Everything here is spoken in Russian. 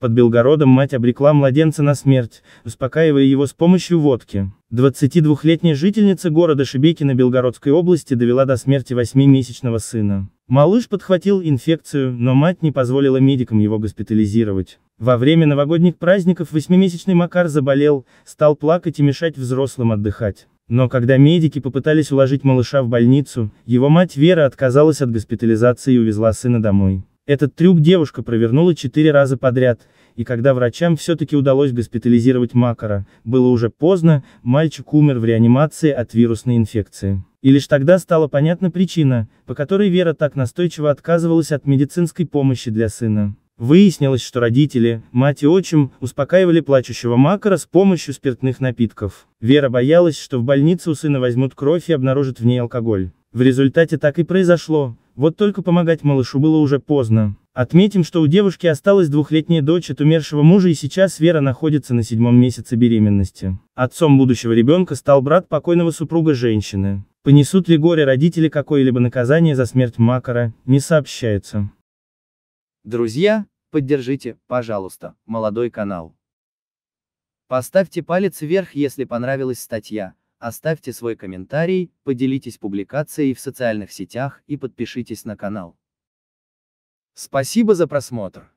Под Белгородом мать обрекла младенца на смерть, успокаивая его с помощью водки. 22-летняя жительница города Шебекина Белгородской области довела до смерти 8-месячного сына. Малыш подхватил инфекцию, но мать не позволила медикам его госпитализировать. Во время новогодних праздников 8-месячный Макар заболел, стал плакать и мешать взрослым отдыхать. Но когда медики попытались уложить малыша в больницу, его мать Вера отказалась от госпитализации и увезла сына домой. Этот трюк девушка провернула четыре раза подряд, и когда врачам все-таки удалось госпитализировать Макара, было уже поздно, мальчик умер в реанимации от вирусной инфекции. И лишь тогда стала понятна причина, по которой Вера так настойчиво отказывалась от медицинской помощи для сына. Выяснилось, что родители, мать и отчим, успокаивали плачущего Макара с помощью спиртных напитков. Вера боялась, что в больнице у сына возьмут кровь и обнаружат в ней алкоголь. В результате так и произошло, вот только помогать малышу было уже поздно. Отметим, что у девушки осталась двухлетняя дочь от умершего мужа и сейчас Вера находится на седьмом месяце беременности. Отцом будущего ребенка стал брат покойного супруга женщины. Понесут ли горе родители какое-либо наказание за смерть Макара, не сообщается. Друзья, поддержите, пожалуйста, молодой канал. Поставьте палец вверх, если понравилась статья. Оставьте свой комментарий, поделитесь публикацией в социальных сетях и подпишитесь на канал. Спасибо за просмотр.